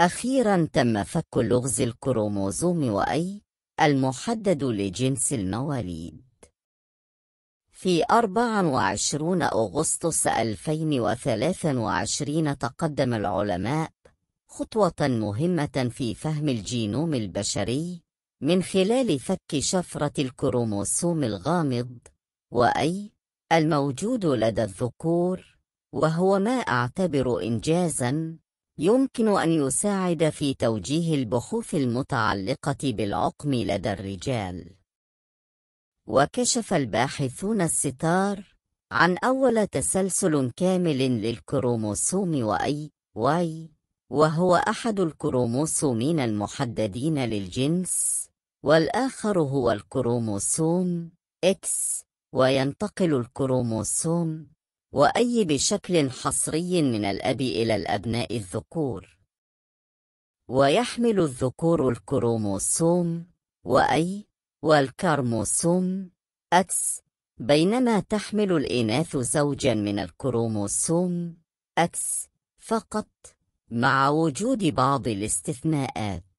أخيرا تم فك لغز الكروموزوم وأي المحدد لجنس المواليد في 24 أغسطس 2023 تقدم العلماء خطوة مهمة في فهم الجينوم البشري من خلال فك شفرة الكروموسوم الغامض وأي الموجود لدى الذكور وهو ما أعتبر إنجازا يمكن أن يساعد في توجيه البخوف المتعلقة بالعقم لدى الرجال وكشف الباحثون الستار عن أول تسلسل كامل للكروموسوم وأي واي وهو أحد الكروموسومين المحددين للجنس والآخر هو الكروموسوم X وينتقل الكروموسوم وأي بشكل حصري من الأب إلى الأبناء الذكور ويحمل الذكور الكروموسوم وأي والكرموسوم أكس بينما تحمل الإناث زوجا من الكروموسوم أكس فقط مع وجود بعض الاستثناءات